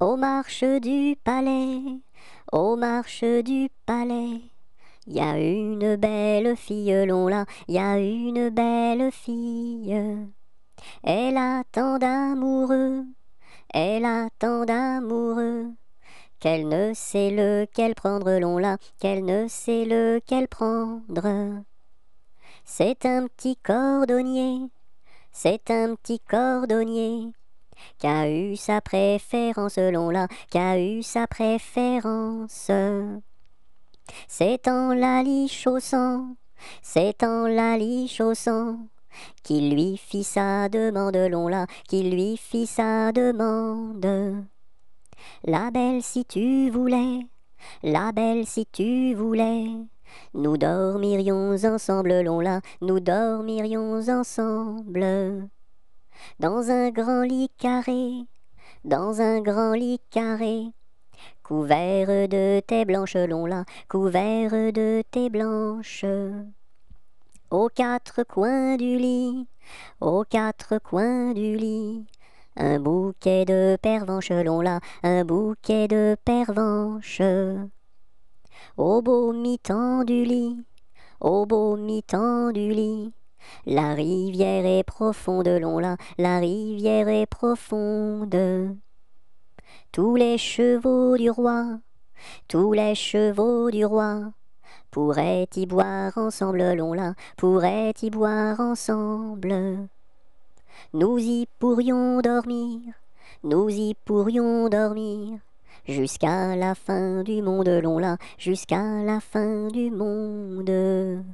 Aux marches du palais, aux marches du palais, y a une belle fille, l'on là, y a une belle fille. Elle a tant d'amoureux, elle a tant d'amoureux, qu'elle ne sait lequel prendre, l'on là, qu'elle ne sait lequel prendre. C'est un petit cordonnier, c'est un petit cordonnier Qu'a eu sa préférence, l'on là? Qu'a eu sa préférence. C'est en la liche au c'est en la liche au sang, qui lui fit sa demande, l'on là, qui lui fit sa demande. La belle si tu voulais, la belle si tu voulais, nous dormirions ensemble, l'on là, nous dormirions ensemble dans un grand lit carré, dans un grand lit carré. Couvert de tes blanche, là, couvert de tes blanches. Aux quatre coins du lit, aux quatre coins du lit. Un bouquet de pervenche, l'on un bouquet de pervenche. Au beau mi du lit, au beau mi du lit. La rivière est profonde, long là, la rivière est profonde. Tous les chevaux du roi, tous les chevaux du roi, pourraient y boire ensemble, long là, pourraient y boire ensemble. Nous y pourrions dormir, nous y pourrions dormir, jusqu'à la fin du monde, long là, jusqu'à la fin du monde.